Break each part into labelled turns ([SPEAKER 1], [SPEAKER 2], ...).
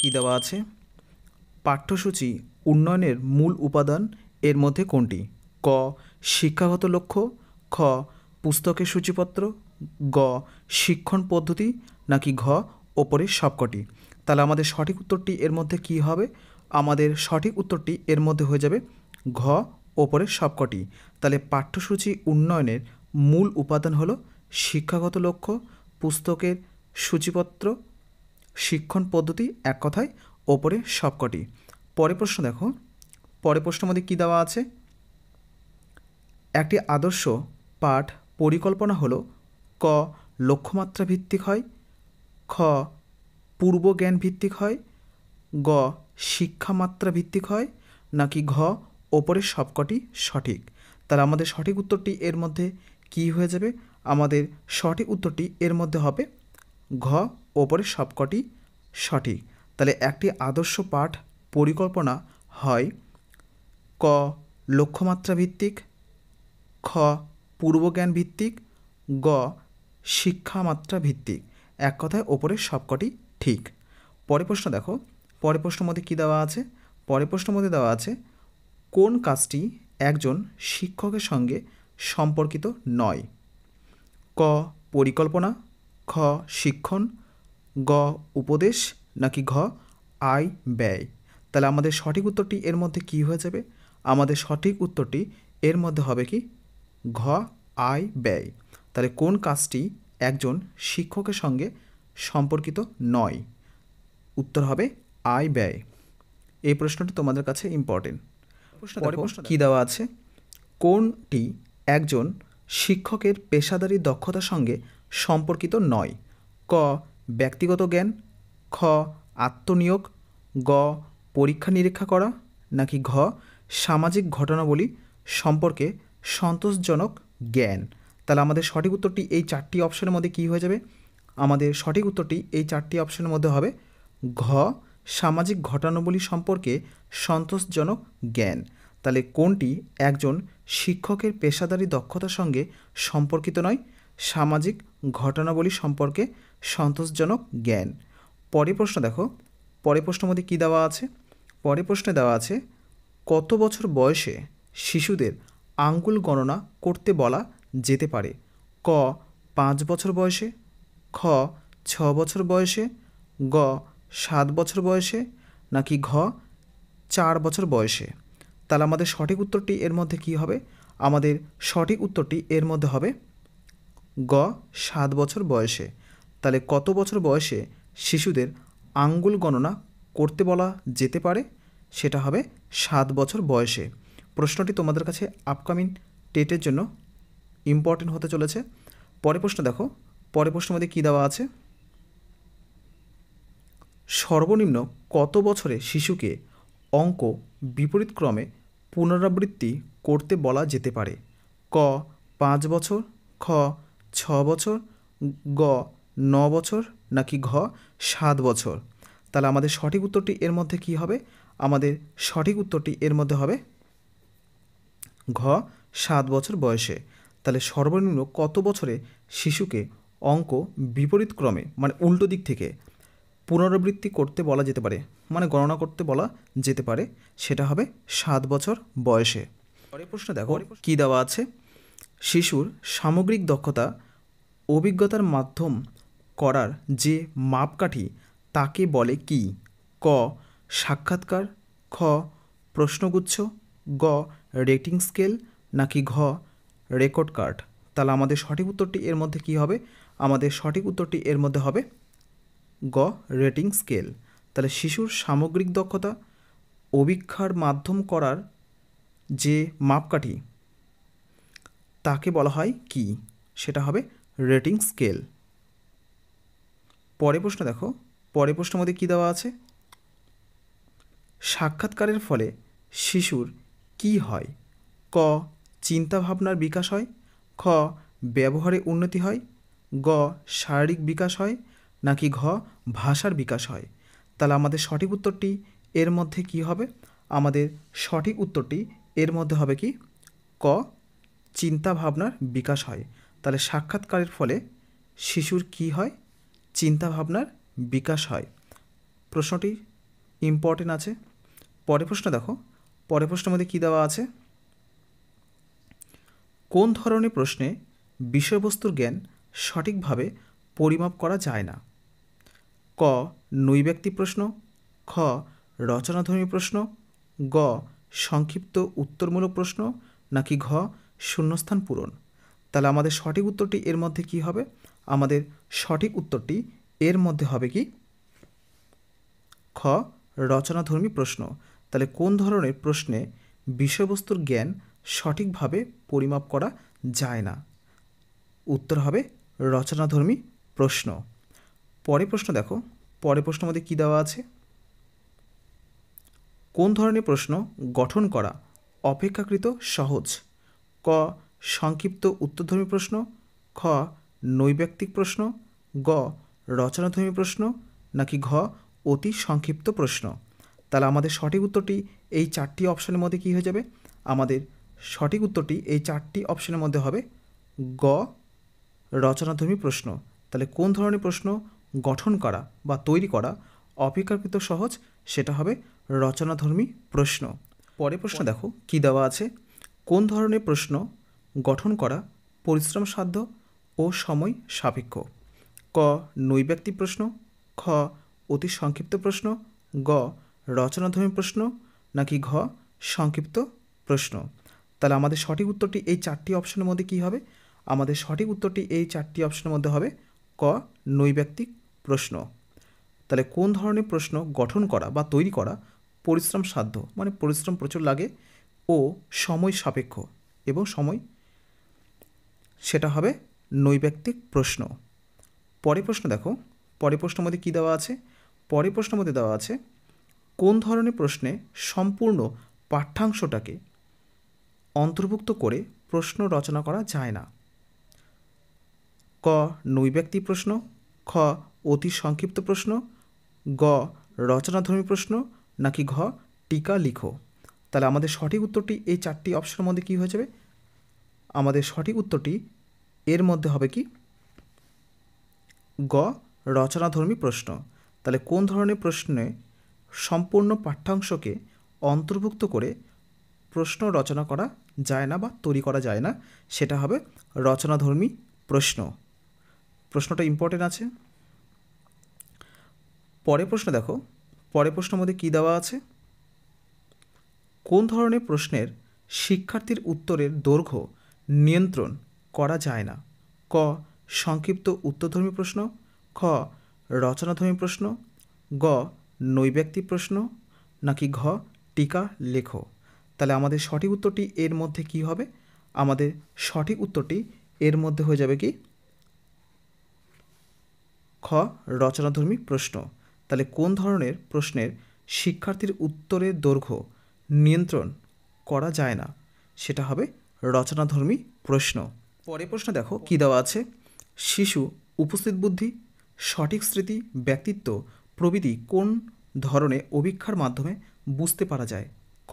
[SPEAKER 1] কি দেওয়া আছে পাঠ্যসূচি উন্নয়নের মূল উপাদান এর মধ্যে কোনটি ক শিক্ষাগত লক্ষ্য খ পুস্তকের সূচিপত্র গ শিক্ষণ পদ্ধতি নাকি ঘ ওপরের সবকটি তাহলে আমাদের সঠিক উত্তরটি এর মধ্যে কি হবে আমাদের সঠিক উত্তরটি এর মধ্যে হয়ে যাবে ঘ ওপরের সবকটি তাহলে পাঠ্যসূচি উন্নয়নের মূল উপাদান হলো শিক্ষাগত লক্ষ্য পুস্তকের সূচিপত্র শিক্ষণ পদ্ধতি এক কথায় ওপরে সবকটি পরে প্রশ্ন দেখো পরে প্রশ্ন মধ্যে কী দেওয়া আছে একটি আদর্শ পাঠ পরিকল্পনা হলো ক লক্ষ্যমাত্রা ভিত্তিক হয় খ পূর্ব জ্ঞান ভিত্তিক হয় গ শিক্ষামাত্রা ভিত্তিক হয় নাকি ঘ ওপরের সবকটি সঠিক তাহলে আমাদের সঠিক উত্তরটি এর মধ্যে কি হয়ে যাবে আমাদের সঠিক উত্তরটি এর মধ্যে হবে ঘ ওপরে সবকটি সঠিক তাহলে একটি আদর্শ পাঠ পরিকল্পনা হয় ক লক্ষ্যমাত্রা ভিত্তিক খ পূর্বজ্ঞান ভিত্তিক গ শিক্ষামাত্রা ভিত্তিক এক কথায় ওপরে সবকটি ঠিক পরে প্রশ্ন দেখো পরের প্রশ্ন মধ্যে কী দেওয়া আছে পরের প্রশ্ন মধ্যে দেওয়া আছে কোন কাজটি একজন শিক্ষকের সঙ্গে সম্পর্কিত নয় ক পরিকল্পনা খ শিক্ষণ গ উপদেশ নাকি ঘ আয় ব্যয় তাহলে আমাদের সঠিক উত্তরটি এর মধ্যে কি হয়ে যাবে আমাদের সঠিক উত্তরটি এর মধ্যে হবে কি ঘ আয় ব্যয় তাহলে কোন কাজটি একজন শিক্ষকের সঙ্গে সম্পর্কিত নয় উত্তর হবে আয় ব্যয় এই প্রশ্নটি তোমাদের কাছে ইম্পর্টেন্ট কি দেওয়া আছে কোনটি একজন শিক্ষকের পেশাদারি দক্ষতার সঙ্গে সম্পর্কিত নয় ক ব্যক্তিগত জ্ঞান খ আত্মনিয়োগ গ পরীক্ষা নিরীক্ষা করা নাকি ঘ সামাজিক ঘটনাবলী সম্পর্কে সন্তোষজনক জ্ঞান তাহলে আমাদের সঠিক উত্তরটি এই চারটি অপশনের মধ্যে কি হয়ে যাবে আমাদের সঠিক উত্তরটি এই চারটি অপশনের মধ্যে হবে ঘ সামাজিক ঘটনাবলী সম্পর্কে সন্তোষজনক জ্ঞান তাহলে কোনটি একজন শিক্ষকের পেশাদারি দক্ষতার সঙ্গে সম্পর্কিত নয় সামাজিক ঘটনাবলী সম্পর্কে সন্তোষজনক জ্ঞান পরে প্রশ্ন দেখো পরে প্রশ্ন মধ্যে কী দেওয়া আছে পরে প্রশ্নে দেওয়া আছে কত বছর বয়সে শিশুদের আঙ্গুল গণনা করতে বলা যেতে পারে ক পাঁচ বছর বয়সে খ ছ বছর বয়সে গ সাত বছর বয়সে নাকি ঘ চার বছর বয়সে তাহলে আমাদের সঠিক উত্তরটি এর মধ্যে কি হবে আমাদের সঠিক উত্তরটি এর মধ্যে হবে গ সাত বছর বয়সে তাহলে কত বছর বয়সে শিশুদের আঙ্গুল গণনা করতে বলা যেতে পারে সেটা হবে সাত বছর বয়সে প্রশ্নটি তোমাদের কাছে আপকামিং টেটের জন্য ইম্পর্টেন্ট হতে চলেছে পরে প্রশ্ন দেখো পরে প্রশ্নের মধ্যে কী দেওয়া আছে সর্বনিম্ন কত বছরে শিশুকে অঙ্ক বিপরীত ক্রমে পুনরাবৃত্তি করতে বলা যেতে পারে ক পাঁচ বছর খ ছ বছর গ ন বছর নাকি ঘ সাত বছর তাহলে আমাদের সঠিক উত্তরটি এর মধ্যে কি হবে আমাদের সঠিক উত্তরটি এর মধ্যে হবে ঘ সাত বছর বয়সে তাহলে সর্বনিম্ন কত বছরে শিশুকে অঙ্ক বিপরীত ক্রমে মানে উল্টো দিক থেকে পুনরাবৃত্তি করতে বলা যেতে পারে মানে গণনা করতে বলা যেতে পারে সেটা হবে সাত বছর বয়সে পরের প্রশ্ন দেখো কি দেওয়া আছে শিশুর সামগ্রিক দক্ষতা অভিজ্ঞতার মাধ্যম করার যে মাপকাঠি তাকে বলে কি ক সাক্ষাৎকার খ প্রশ্নগুচ্ছ গ রেটিং স্কেল নাকি ঘ রেকর্ড কার্ড তাহলে আমাদের সঠিক উত্তরটি এর মধ্যে কি হবে আমাদের সঠিক উত্তরটি এর মধ্যে হবে গ রেটিং স্কেল তাহলে শিশুর সামগ্রিক দক্ষতা অভিক্ষার মাধ্যম করার যে মাপকাঠি তাকে বলা হয় কি সেটা হবে রেটিং স্কেল পরে প্রশ্ন দেখো পরে প্রশ্ন মধ্যে কী দেওয়া আছে সাক্ষাৎকারের ফলে শিশুর কি হয় ক চিন্তা ভাবনার বিকাশ হয় খ ব্যবহারে উন্নতি হয় গ শারীরিক বিকাশ হয় নাকি ঘ ভাষার বিকাশ হয় তাহলে আমাদের সঠিক উত্তরটি এর মধ্যে কি হবে আমাদের সঠিক উত্তরটি এর মধ্যে হবে কি ক চিন্তা ভাবনার বিকাশ হয় তাহলে সাক্ষাৎকারের ফলে শিশুর কি হয় চিন্তা ভাবনার বিকাশ হয় প্রশ্নটি ইম্পর্টেন্ট আছে পরের প্রশ্ন দেখো পরের প্রশ্নের মধ্যে কী দেওয়া আছে কোন ধরনের প্রশ্নে বিষয়বস্তুর জ্ঞান সঠিকভাবে পরিমাপ করা যায় না ক নৈব্যক্তি প্রশ্ন খ রচনাধর্মী প্রশ্ন গ সংক্ষিপ্ত উত্তরমূলক প্রশ্ন নাকি ঘ শূন্যস্থান পূরণ তাহলে আমাদের সঠিক উত্তরটি এর মধ্যে কি হবে আমাদের সঠিক উত্তরটি এর মধ্যে হবে কি খ রচনাধর্মী প্রশ্ন তাহলে কোন ধরনের প্রশ্নে বিষয়বস্তুর জ্ঞান সঠিকভাবে পরিমাপ করা যায় না উত্তর হবে রচনাধর্মী প্রশ্ন পরে প্রশ্ন দেখো পরে প্রশ্ন মধ্যে কী দেওয়া আছে কোন ধরনের প্রশ্ন গঠন করা অপেক্ষাকৃত সহজ ক সংক্ষিপ্ত উত্তরধর্মী প্রশ্ন খ নৈব্যক্তিক প্রশ্ন গ রচনাধর্মী প্রশ্ন নাকি ঘ অতি সংক্ষিপ্ত প্রশ্ন তাহলে আমাদের সঠিক উত্তরটি এই চারটি অপশনের মধ্যে কী হয়ে যাবে আমাদের সঠিক উত্তরটি এই চারটি অপশনের মধ্যে হবে গ রচনাধর্মী প্রশ্ন তাহলে কোন ধরনের প্রশ্ন গঠন করা বা তৈরি করা অপেক্ষাকৃত সহজ সেটা হবে রচনাধর্মী প্রশ্ন পরে প্রশ্ন দেখো কী দেওয়া আছে কোন ধরনের প্রশ্ন গঠন করা পরিশ্রম সাধ্য ও সময় সাপেক্ষ ক নৈব্যক্তিক প্রশ্ন খ অতি সংক্ষিপ্ত প্রশ্ন গ রচনাধর্মী প্রশ্ন নাকি ঘ সংক্ষিপ্ত প্রশ্ন তাহলে আমাদের সঠিক উত্তরটি এই চারটি অপশনের মধ্যে কী হবে আমাদের সঠিক উত্তরটি এই চারটি অপশনের মধ্যে হবে ক নৈব্যক্তিক প্রশ্ন তাহলে কোন ধরনের প্রশ্ন গঠন করা বা তৈরি করা পরিশ্রম সাধ্য মানে পরিশ্রম প্রচুর লাগে ও সময় সাপেক্ষ এবং সময় সেটা হবে নৈব্যক্তিক প্রশ্ন পরে প্রশ্ন দেখো পরে প্রশ্ন মধ্যে কী দেওয়া আছে পরে প্রশ্ন মধ্যে দেওয়া আছে কোন ধরনের প্রশ্নে সম্পূর্ণ পাঠ্যাংশটাকে অন্তর্ভুক্ত করে প্রশ্ন রচনা করা যায় না ক নৈব্যক্তি প্রশ্ন খ অতি সংক্ষিপ্ত প্রশ্ন গ রচনাধর্মী প্রশ্ন নাকি ঘ টিকা লিখো তাহলে আমাদের সঠিক উত্তরটি এই চারটি অপশনের মধ্যে কী হয়ে যাবে আমাদের সঠিক উত্তরটি এর মধ্যে হবে কি গ রচনাধর্মী প্রশ্ন তাহলে কোন ধরনের প্রশ্নে সম্পূর্ণ পাঠ্যাংশকে অন্তর্ভুক্ত করে প্রশ্ন রচনা করা যায় না বা তৈরি করা যায় না সেটা হবে রচনাধর্মী প্রশ্ন প্রশ্নটা ইম্পর্টেন্ট আছে পরের প্রশ্ন দেখো পরের প্রশ্নের মধ্যে কী দেওয়া আছে কোন ধরনের প্রশ্নের শিক্ষার্থীর উত্তরের দৈর্ঘ্য নিয়ন্ত্রণ করা যায় না ক সংক্ষিপ্ত উত্তরধর্মী প্রশ্ন খ রচনাধর্মী প্রশ্ন গ নৈব্যক্তি প্রশ্ন নাকি ঘ টিকা লেখ তাহলে আমাদের সঠিক উত্তরটি এর মধ্যে কি হবে আমাদের সঠিক উত্তরটি এর মধ্যে হয়ে যাবে কি খ রচনাধর্মী প্রশ্ন তাহলে কোন ধরনের প্রশ্নের শিক্ষার্থীর উত্তরের দৈর্ঘ্য নিয়ন্ত্রণ করা যায় না সেটা হবে রচনাধর্মী প্রশ্ন পরে প্রশ্ন দেখো কী দেওয়া আছে শিশু উপস্থিত বুদ্ধি সঠিক স্মৃতি ব্যক্তিত্ব প্রভৃতি কোন ধরনের অভিক্ষার মাধ্যমে বুঝতে পারা যায় ক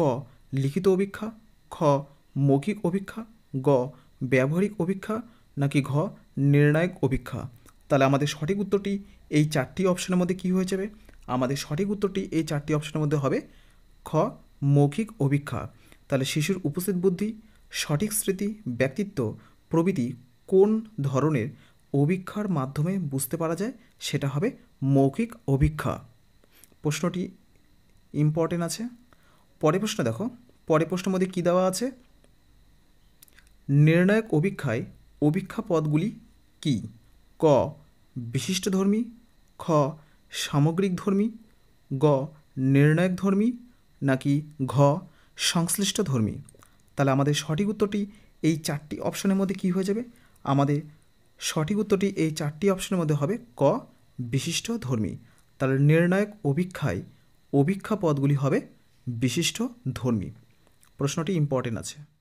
[SPEAKER 1] লিখিত অভিক্ষা খ মৌখিক অভিক্ষা গ ব্যবহারিক অভিক্ষা নাকি ঘ নির্ণায়ক অভিক্ষা তাহলে আমাদের সঠিক উত্তরটি এই চারটি অপশনের মধ্যে কি হয়ে যাবে আমাদের সঠিক উত্তরটি এই চারটি অপশনের মধ্যে হবে খ মৌখিক অভিক্ষা তাহলে শিশুর উপস্থিত বুদ্ধি সঠিক স্মৃতি ব্যক্তিত্ব প্রভৃতি কোন ধরনের অভিক্ষার মাধ্যমে বুঝতে পারা যায় সেটা হবে মৌখিক অভিক্ষা প্রশ্নটি ইম্পর্টেন্ট আছে পরে প্রশ্ন দেখো পরে প্রশ্ন মধ্যে কী দেওয়া আছে নির্ণায়ক অভিক্ষায় অভিক্ষা পদগুলি কি ক বিশিষ্টধর্মী খ সামগ্রিক ধর্মী গ নির্ণায়ক ধর্মী নাকি ঘ সংশ্লিষ্ট ধর্মী তাহলে আমাদের সঠিক উত্তরটি এই চারটি অপশনের মধ্যে কি হয়ে যাবে আমাদের সঠিক উত্তরটি এই চারটি অপশনের মধ্যে হবে ক বিশিষ্ট ধর্মী তাহলে নির্ণায়ক অভীক্ষায় অভীক্ষা পদগুলি হবে বিশিষ্ট ধর্মী প্রশ্নটি ইম্পর্টেন্ট আছে